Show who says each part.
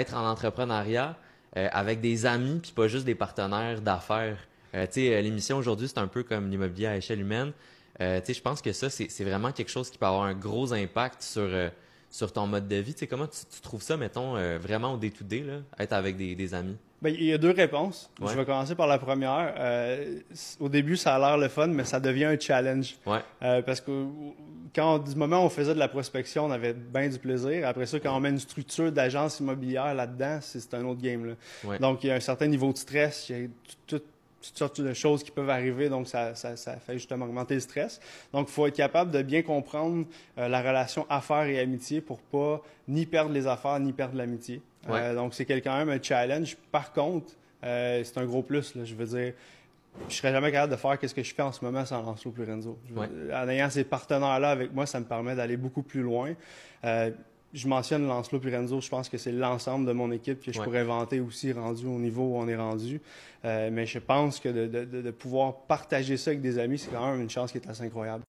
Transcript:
Speaker 1: être en entrepreneuriat euh, avec des amis, puis pas juste des partenaires d'affaires. Euh, euh, l'émission aujourd'hui, c'est un peu comme l'immobilier à échelle humaine. Euh, je pense que ça, c'est vraiment quelque chose qui peut avoir un gros impact sur, euh, sur ton mode de vie. sais, comment tu, trouves ça, mettons, vraiment au day être avec des, amis?
Speaker 2: Bien, il y a deux réponses. Je vais commencer par la première. au début, ça a l'air le fun, mais ça devient un challenge. parce que quand du moment on faisait de la prospection, on avait bien du plaisir. Après ça, quand on met une structure d'agence immobilière là-dedans, c'est un autre game. Donc, il y a un certain niveau de stress, il y a toutes sortes de choses qui peuvent arriver, donc ça, fait justement augmenter le stress. Donc, il faut être capable de bien comprendre euh, la relation affaires et amitié pour pas ni perdre les affaires ni perdre l'amitié. Euh, donc, c'est quand même un challenge. Par contre, euh, c'est un gros plus. je veux dire, je serais jamais capable de faire ce que je fais en ce moment sans Lancelot Purenzo. En ayant ces partenaires-là avec moi, ça me permet d'aller beaucoup plus loin. Euh, je mentionne Lancelot Pirenzo, je pense que c'est l'ensemble de mon équipe que je pourrais vanter aussi rendu au niveau où on est rendu. Euh, mais je pense que de pouvoir partager ça avec des amis, c'est quand même une chance qui est assez incroyable.